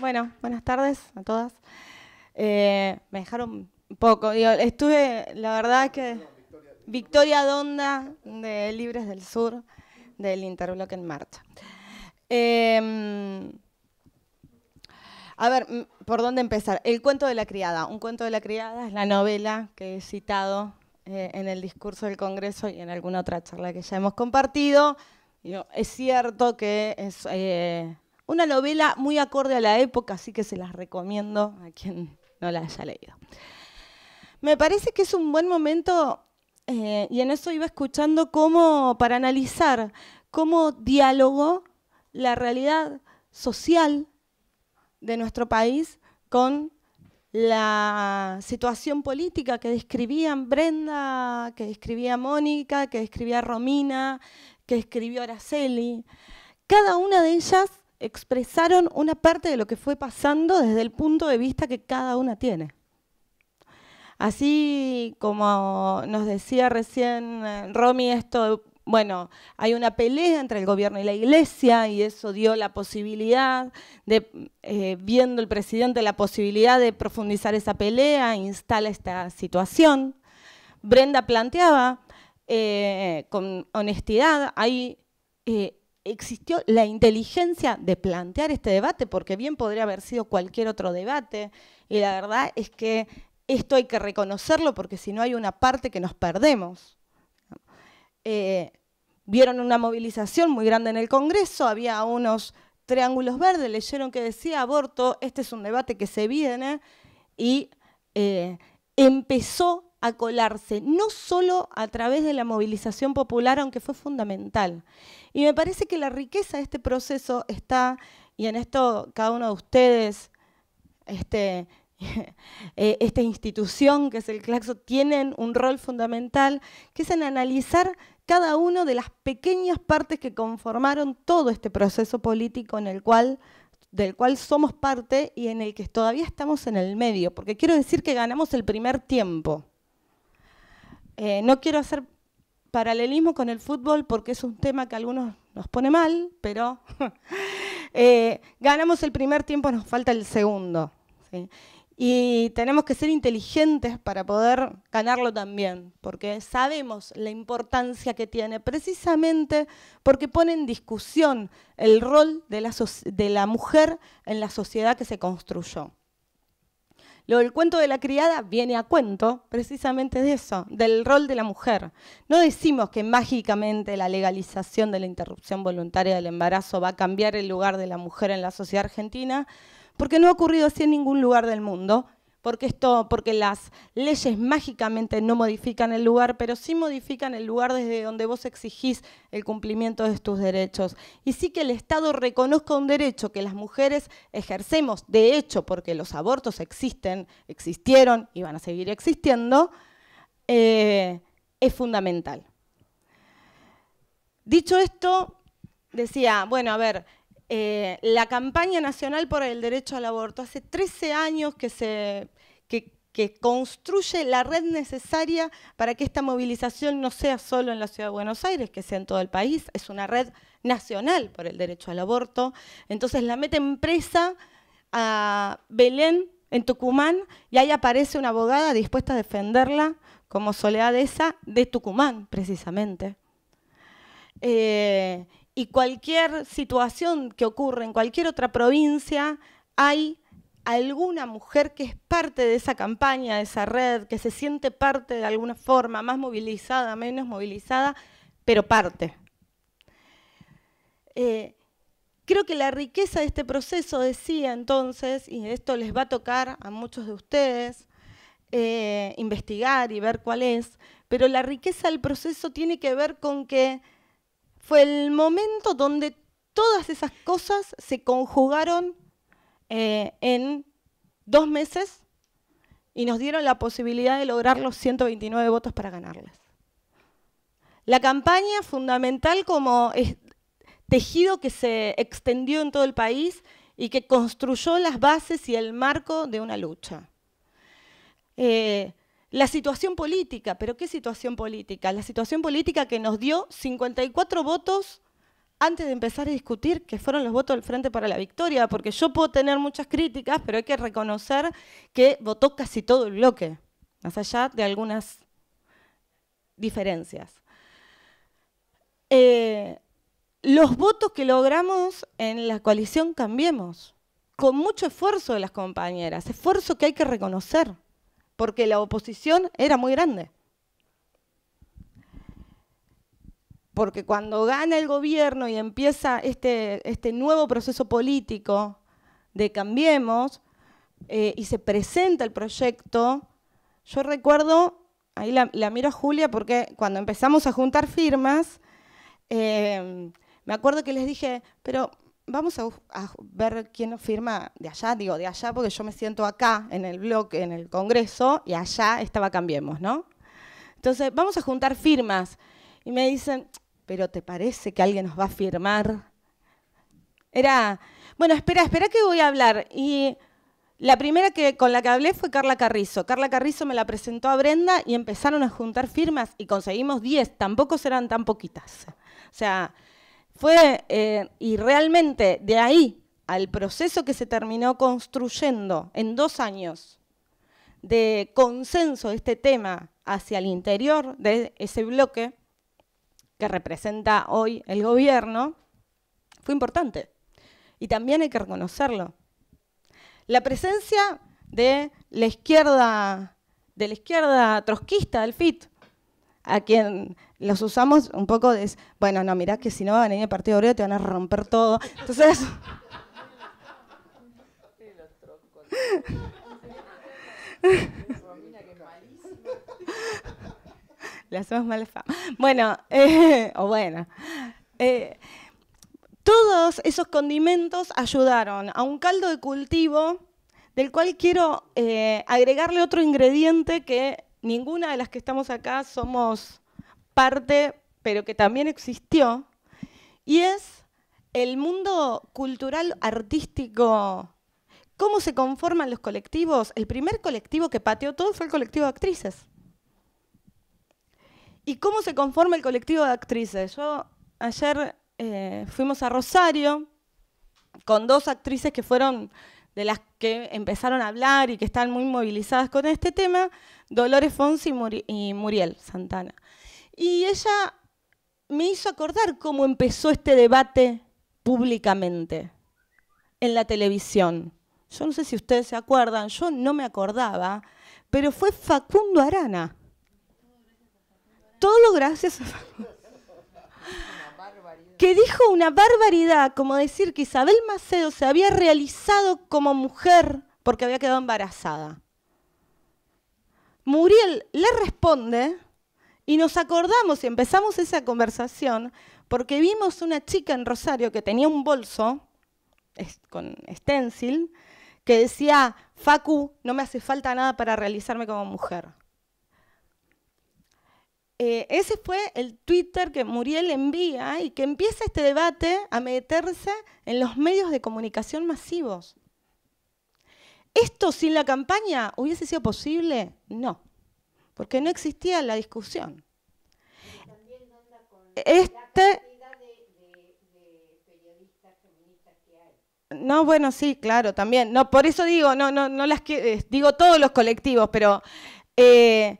Bueno, buenas tardes a todas. Eh, me dejaron un poco. estuve, la verdad que Victoria Donda de Libres del Sur, del Interbloque en Marcha. Em, a ver, ¿por dónde empezar? El cuento de la criada. Un cuento de la criada es la novela que he citado eh, en el discurso del Congreso y en alguna otra charla que ya hemos compartido. es cierto que es eh, una novela muy acorde a la época, así que se las recomiendo a quien no la haya leído. Me parece que es un buen momento, eh, y en eso iba escuchando cómo, para analizar cómo diálogo la realidad social, de nuestro país con la situación política que describían Brenda, que describía Mónica, que describía Romina, que escribió Araceli. Cada una de ellas expresaron una parte de lo que fue pasando desde el punto de vista que cada una tiene. Así como nos decía recién eh, Romy esto bueno, hay una pelea entre el gobierno y la iglesia y eso dio la posibilidad de, eh, viendo el presidente, la posibilidad de profundizar esa pelea, instala esta situación. Brenda planteaba eh, con honestidad, ahí eh, existió la inteligencia de plantear este debate, porque bien podría haber sido cualquier otro debate, y la verdad es que esto hay que reconocerlo porque si no hay una parte que nos perdemos. Eh, vieron una movilización muy grande en el Congreso, había unos triángulos verdes, leyeron que decía aborto, este es un debate que se viene, y eh, empezó a colarse, no solo a través de la movilización popular, aunque fue fundamental. Y me parece que la riqueza de este proceso está, y en esto cada uno de ustedes este, Eh, esta institución que es el Claxo, tienen un rol fundamental, que es en analizar cada una de las pequeñas partes que conformaron todo este proceso político en el cual del cual somos parte y en el que todavía estamos en el medio, porque quiero decir que ganamos el primer tiempo. Eh, no quiero hacer paralelismo con el fútbol porque es un tema que algunos nos pone mal, pero eh, ganamos el primer tiempo, nos falta el segundo. Y tenemos que ser inteligentes para poder ganarlo también, porque sabemos la importancia que tiene, precisamente porque pone en discusión el rol de la, mujer en la sociedad que se construyó. Lo del cuento de la criada viene a cuento precisamente de eso, del rol de la mujer. No decimos que mágicamente la legalización de la interrupción voluntaria del embarazo va a cambiar el lugar de la mujer en la sociedad argentina, porque no ha ocurrido así en ningún lugar del mundo, porque, esto, porque las leyes mágicamente no modifican el lugar, pero sí modifican el lugar desde donde vos exigís el cumplimiento de tus derechos. Y sí que el Estado reconozca un derecho que las mujeres ejercemos, de hecho, porque los abortos existen, existieron y van a seguir existiendo, eh, es fundamental. Dicho esto, decía, bueno, a ver, eh, la campaña nacional por el derecho al aborto. Hace 13 años que se construye la red necesaria para que esta movilización no sea solo en la Ciudad de Buenos Aires, que sea en todo el país. Es una red nacional por el derecho al aborto. Entonces la en presa a Belén en Tucumán y ahí aparece una abogada dispuesta a defenderla como Soledad esa de Tucumán, precisamente. Eh, y cualquier situación que ocurre en cualquier otra provincia, hay alguna mujer que es parte de esa campaña, de esa red, que se siente parte de alguna forma, más movilizada, menos movilizada, pero parte. Eh, creo que la riqueza de este proceso, decía entonces, y esto les va a tocar a muchos de ustedes, eh, investigar y ver cuál es, pero la riqueza del proceso tiene que ver con que fue el momento donde todas esas cosas se conjugaron eh, en dos meses y nos dieron la posibilidad de lograr los 129 votos para ganarlas. La campaña fundamental como tejido que se extendió en todo el país y que construyó las bases y el marco de una lucha. Eh, la situación política, pero ¿qué situación política? La situación política que nos dio 54 votos antes de empezar a discutir, que fueron los votos del Frente para la Victoria, porque yo puedo tener muchas críticas, pero hay que reconocer que votó casi todo el bloque, más allá de algunas diferencias. Eh, los votos que logramos en la coalición Cambiemos, con mucho esfuerzo de las compañeras, esfuerzo que hay que reconocer porque la oposición era muy grande. Porque cuando gana el gobierno y empieza este, este nuevo proceso político de Cambiemos eh, y se presenta el proyecto, yo recuerdo, ahí la, miro a Julia porque cuando empezamos a juntar firmas, eh, me acuerdo que les dije, pero vamos a, ver quién nos firma de allá, digo de allá porque yo me siento acá en el bloque, en el Congreso, y allá estaba Cambiemos, ¿no? Entonces, vamos a juntar firmas. Y me dicen, pero ¿te parece que alguien nos va a firmar? Era, bueno, espera, espera que voy a hablar. Y la primera que, con la que hablé fue Carla Carrizo. Carla Carrizo me la presentó a Brenda y empezaron a juntar firmas y conseguimos 10, tampoco serán tan poquitas. O sea, fue, eh, y realmente de ahí al proceso que se terminó construyendo en dos años de consenso de este tema hacia el interior de ese bloque que representa hoy el gobierno, fue importante. Y también hay que reconocerlo. La presencia de la izquierda, de la izquierda trotskista del FIT, a quien los usamos un poco de, bueno, no, mirá que si no van a venir el Partido Obrero te van a romper todo. Entonces... Le hacemos mala fama. Bueno, eh, o bueno. Eh, todos esos condimentos ayudaron a un caldo de cultivo del cual quiero eh, agregarle otro ingrediente que ninguna de las que estamos acá somos parte, pero que también existió, y es el mundo cultural artístico. ¿Cómo se conforman los colectivos? El primer colectivo que pateó todo fue el colectivo de actrices. ¿Y cómo se conforma el colectivo de actrices? Yo ayer eh, fuimos a Rosario con dos actrices que fueron de las que empezaron a hablar y que están muy movilizadas con este tema, Dolores Fonsi y, Muriel Santana. Y ella me hizo acordar cómo empezó este debate públicamente en la televisión. Yo no sé si ustedes se acuerdan, yo no me acordaba, pero fue Facundo Arana. Todo gracias a Facundo. Que dijo una barbaridad, como decir que Isabel Macedo se había realizado como mujer porque había quedado embarazada. Muriel le responde y nos acordamos y empezamos esa conversación porque vimos una chica en Rosario que tenía un bolso con stencil que decía, Facu, no me hace falta nada para realizarme como mujer. Eh, ese fue el Twitter que Muriel envía y que empieza este debate a meterse en los medios de comunicación masivos. ¿Esto sin la campaña hubiese sido posible? No porque no existía la discusión. Este, No, bueno, sí, claro, también. No, por eso digo, no, no, no las que, eh, digo todos los colectivos, pero eh,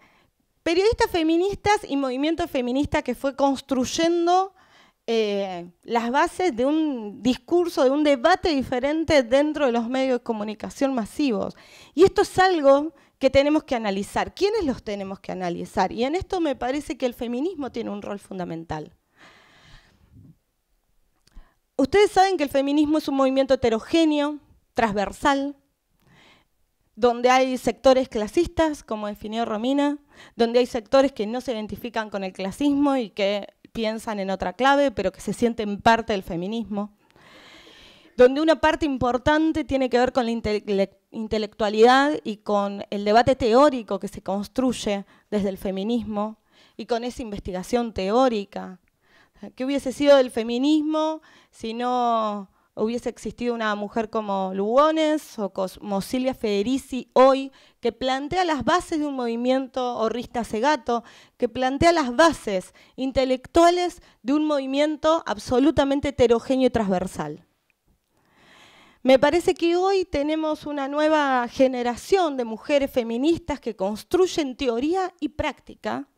periodistas feministas y movimiento feminista que fue construyendo eh, las bases de un discurso, de un debate diferente dentro de los medios de comunicación masivos. Y esto es algo que tenemos que analizar. ¿Quiénes los tenemos que analizar? Y en esto me parece que el feminismo tiene un rol fundamental. Ustedes saben que el feminismo es un movimiento heterogéneo, transversal, donde hay sectores clasistas, como definió Romina, donde hay sectores que no se identifican con el clasismo y que piensan en otra clave, pero que se sienten parte del feminismo donde una parte importante tiene que ver con la intelectualidad y con el debate teórico que se construye desde el feminismo y con esa investigación teórica. ¿Qué hubiese sido del feminismo si no hubiese existido una mujer como Lugones o como Silvia Federici hoy, que plantea las bases de un movimiento horrista segato, que plantea las bases intelectuales de un movimiento absolutamente heterogéneo y transversal. Me parece que hoy tenemos una nueva generación de mujeres feministas que construyen teoría y práctica,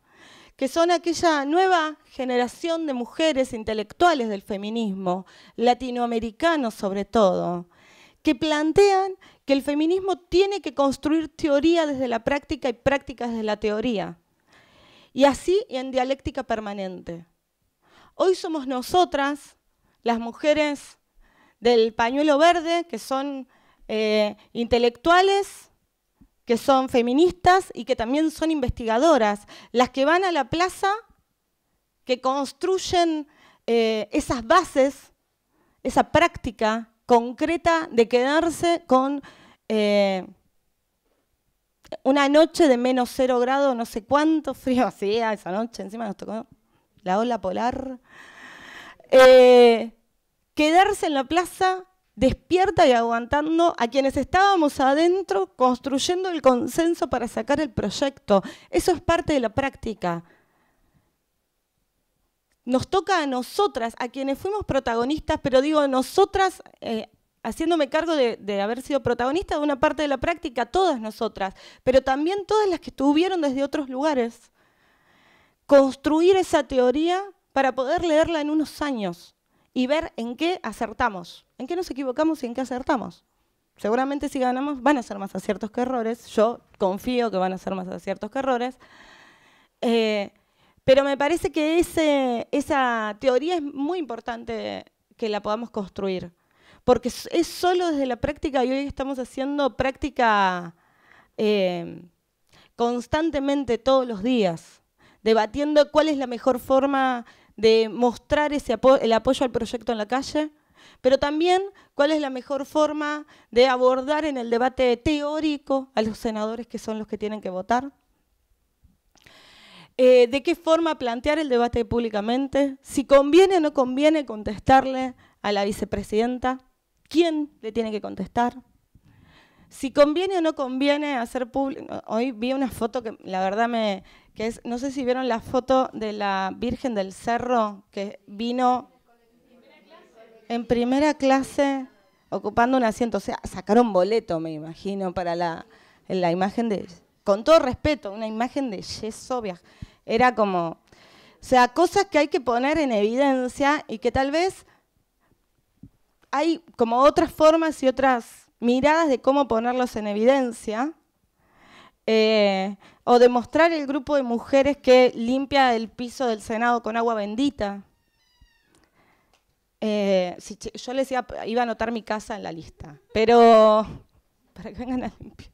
que son aquella nueva generación de mujeres intelectuales del feminismo, latinoamericanos sobre todo, que plantean que el feminismo tiene que construir teoría desde la práctica y práctica desde la teoría. Y así en dialéctica permanente. Hoy somos nosotras, las mujeres del pañuelo verde, que son eh, intelectuales, que son feministas y que también son investigadoras, las que van a la plaza, que construyen eh, esas bases, esa práctica concreta de quedarse con eh, una noche de menos cero grado, no sé cuánto frío hacía esa noche, encima nos tocó la ola polar quedarse en la plaza despierta y aguantando a quienes estábamos adentro construyendo el consenso para sacar el proyecto. Eso es parte de la práctica. Nos toca a nosotras, a quienes fuimos protagonistas, pero digo nosotras, eh, haciéndome cargo de, de, haber sido protagonista de una parte de la práctica, todas nosotras, pero también todas las que estuvieron desde otros lugares. Construir esa teoría para poder leerla en unos años y ver en qué acertamos, en qué nos equivocamos y en qué acertamos. Seguramente si ganamos van a ser más aciertos que errores, yo confío que van a ser más aciertos que errores, eh, pero me parece que esa teoría es muy importante que la podamos construir, porque es solo desde la práctica y hoy estamos haciendo práctica eh, constantemente todos los días, debatiendo cuál es la mejor forma de mostrar el apoyo al proyecto en la calle, pero también cuál es la mejor forma de abordar en el debate teórico a los senadores que son los que tienen que votar. Eh, de qué forma plantear el debate públicamente, si conviene o no conviene contestarle a la vicepresidenta, quién le tiene que contestar si conviene o no conviene hacer público. Hoy vi una foto que la verdad me. que es, no sé si vieron la foto de la Virgen del Cerro que vino en primera clase ocupando un asiento. O sea, sacaron boleto, me imagino, para la, la imagen de. Con todo respeto, una imagen de yeso Era como. O sea, cosas que hay que poner en evidencia y que tal vez hay como otras formas y otras miradas de cómo ponerlos en evidencia, eh, o demostrar el grupo de mujeres que limpia el piso del Senado con agua bendita. Eh, yo les iba, iba a anotar mi casa en la lista, pero para que vengan a limpiar.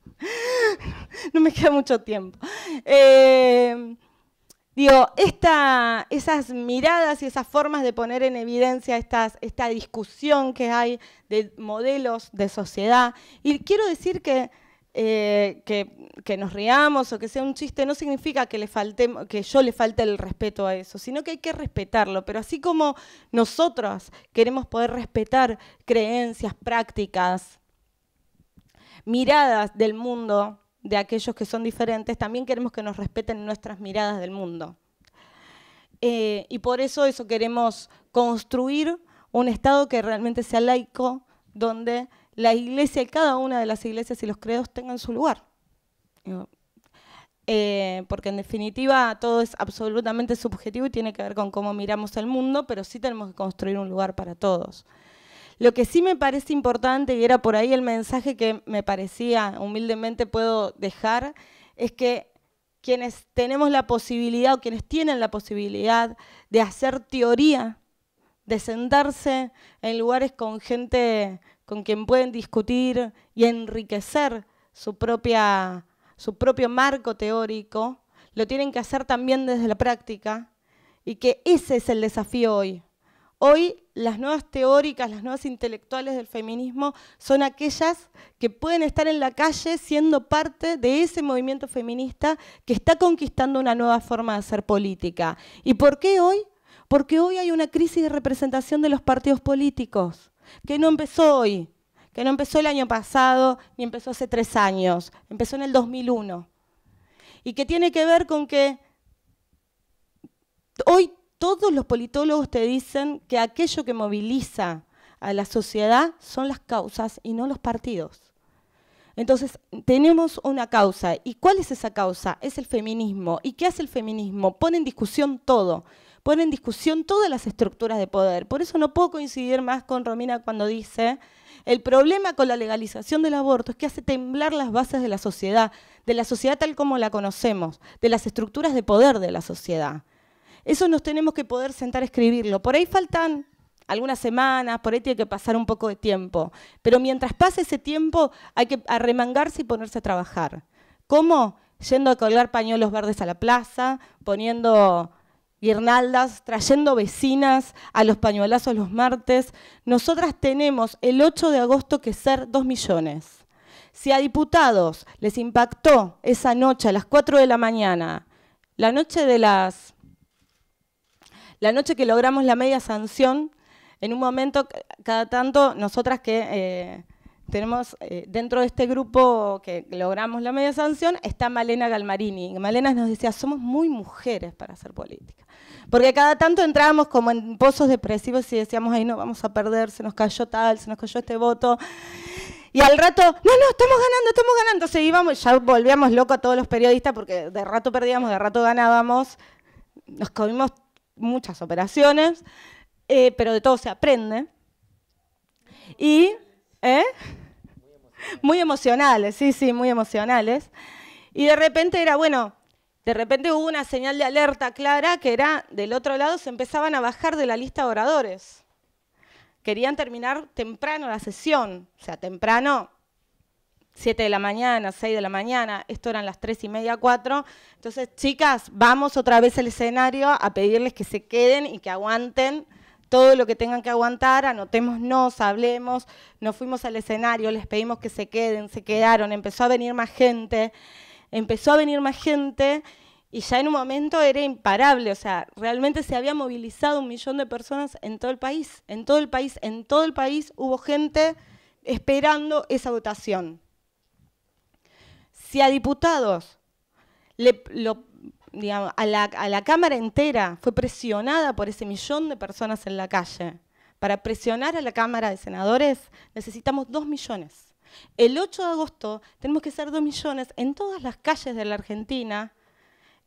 no me queda mucho tiempo. Eh, Digo, esas miradas y esas formas de poner en evidencia esta discusión que hay de modelos de sociedad. Y quiero decir eh, que, que, nos riamos o que sea un chiste no significa que, le falte, que yo le falte el respeto a eso, sino que hay que respetarlo. Pero así como nosotros queremos poder respetar creencias, prácticas, miradas del mundo, de aquellos que son diferentes, también queremos que nos respeten nuestras miradas del mundo. Eh, y por eso eso queremos construir un Estado que realmente sea laico, donde la iglesia y cada una de las iglesias y los credos tengan su lugar. Eh, porque en definitiva todo es absolutamente subjetivo y tiene que ver con cómo miramos el mundo, pero sí tenemos que construir un lugar para todos. Lo que sí me parece importante, y era por ahí el mensaje que me parecía humildemente puedo dejar, es que quienes tenemos la posibilidad o quienes tienen la posibilidad de hacer teoría, de sentarse en lugares con gente con quien pueden discutir y enriquecer su, propia, su propio marco teórico, lo tienen que hacer también desde la práctica y que ese es el desafío hoy. Hoy las nuevas teóricas, las nuevas intelectuales del feminismo son aquellas que pueden estar en la calle siendo parte de ese movimiento feminista que está conquistando una nueva forma de hacer política. ¿Y por qué hoy? Porque hoy hay una crisis de representación de los partidos políticos, que no empezó hoy, que no empezó el año pasado, ni empezó hace tres años, empezó en el 2001. Y que tiene que ver con que hoy todos los politólogos te dicen que aquello que moviliza a la sociedad son las causas y no los partidos. Entonces, tenemos una causa. ¿Y cuál es esa causa? Es el feminismo. ¿Y qué hace el feminismo? Pone en discusión todo. Pone en discusión todas las estructuras de poder. Por eso no puedo coincidir más con Romina cuando dice, el problema con la legalización del aborto es que hace temblar las bases de la sociedad, de la sociedad tal como la conocemos, de las estructuras de poder de la sociedad. Eso nos tenemos que poder sentar a escribirlo. Por ahí faltan algunas semanas, por ahí tiene que pasar un poco de tiempo. Pero mientras pase ese tiempo, hay que arremangarse y ponerse a trabajar. ¿Cómo? Yendo a colgar pañuelos verdes a la plaza, poniendo guirnaldas, trayendo vecinas a los pañuelazos los martes. Nosotras tenemos el 8 de agosto que ser 2 millones. Si a diputados les impactó esa noche a las 4 de la mañana, la noche de las la noche que logramos la media sanción, en un momento, cada tanto, nosotras que eh, tenemos eh, dentro de este grupo que logramos la media sanción, está Malena Galmarini. Malena nos decía, somos muy mujeres para hacer política. Porque cada tanto entrábamos como en pozos depresivos y decíamos, ahí no, vamos a perder, se nos cayó tal, se nos cayó este voto. Y al rato, no, no, estamos ganando, estamos ganando. Entonces íbamos, ya volvíamos locos a todos los periodistas porque de rato perdíamos, de rato ganábamos. Nos comimos muchas operaciones, eh, pero de todo se aprende. Y, ¿eh? Muy emocionales, sí, sí, muy emocionales. Y de repente era, bueno, de repente hubo una señal de alerta clara que era, del otro lado se empezaban a bajar de la lista de oradores. Querían terminar temprano la sesión, o sea, temprano 7 de la mañana, 6 de la mañana, esto eran las 3 y media, 4. Entonces, chicas, vamos otra vez al escenario a pedirles que se queden y que aguanten todo lo que tengan que aguantar, anotémonos, hablemos, nos fuimos al escenario, les pedimos que se queden, se quedaron, empezó a venir más gente, empezó a venir más gente y ya en un momento era imparable, o sea, realmente se había movilizado un millón de personas en todo el país, en todo el país, en todo el país hubo gente esperando esa votación si a diputados, a, la, a la Cámara entera fue presionada por ese millón de personas en la calle, para presionar a la Cámara de Senadores necesitamos dos millones. El 8 de agosto tenemos que ser dos millones en todas las calles de la Argentina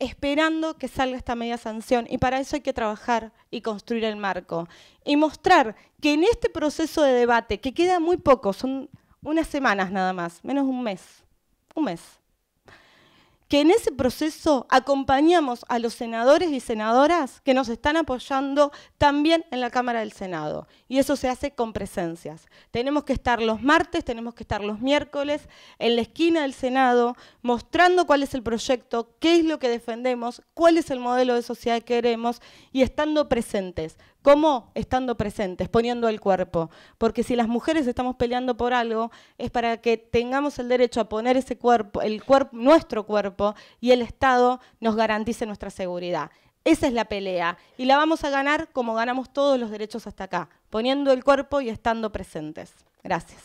esperando que salga esta media sanción y para eso hay que trabajar y construir el marco y mostrar que en este proceso de debate, que queda muy poco, son unas semanas nada más, menos un mes, un mes. Que en ese proceso acompañamos a los senadores y senadoras que nos están apoyando también en la Cámara del Senado. Y eso se hace con presencias. Tenemos que estar los martes, tenemos que estar los miércoles en la esquina del Senado mostrando cuál es el proyecto, qué es lo que defendemos, cuál es el modelo de sociedad que queremos y estando presentes ¿Cómo? Estando presentes, poniendo el cuerpo. Porque si las mujeres estamos peleando por algo, es para que tengamos el derecho a poner ese cuerpo, el cuerpo, nuestro cuerpo, y el Estado nos garantice nuestra seguridad. Esa es la pelea. Y la vamos a ganar como ganamos todos los derechos hasta acá, poniendo el cuerpo y estando presentes. Gracias.